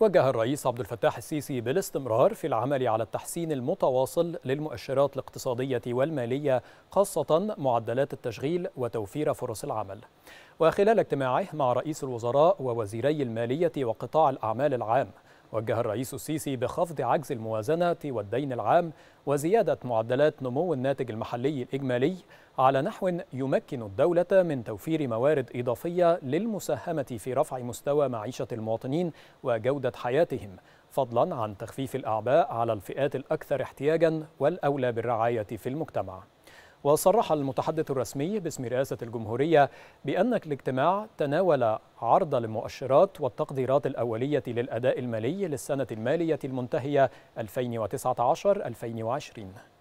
وجه الرئيس عبد الفتاح السيسي بالاستمرار في العمل على التحسين المتواصل للمؤشرات الاقتصادية والمالية خاصة معدلات التشغيل وتوفير فرص العمل وخلال اجتماعه مع رئيس الوزراء ووزيري المالية وقطاع الأعمال العام وجه الرئيس السيسي بخفض عجز الموازنة والدين العام وزيادة معدلات نمو الناتج المحلي الإجمالي على نحو يمكن الدولة من توفير موارد إضافية للمساهمة في رفع مستوى معيشة المواطنين وجودة حياتهم فضلا عن تخفيف الأعباء على الفئات الأكثر احتياجا والأولى بالرعاية في المجتمع وصرح المتحدث الرسمي باسم رئاسة الجمهورية بأن الاجتماع تناول عرض المؤشرات والتقديرات الأولية للأداء المالي للسنة المالية المنتهية 2019-2020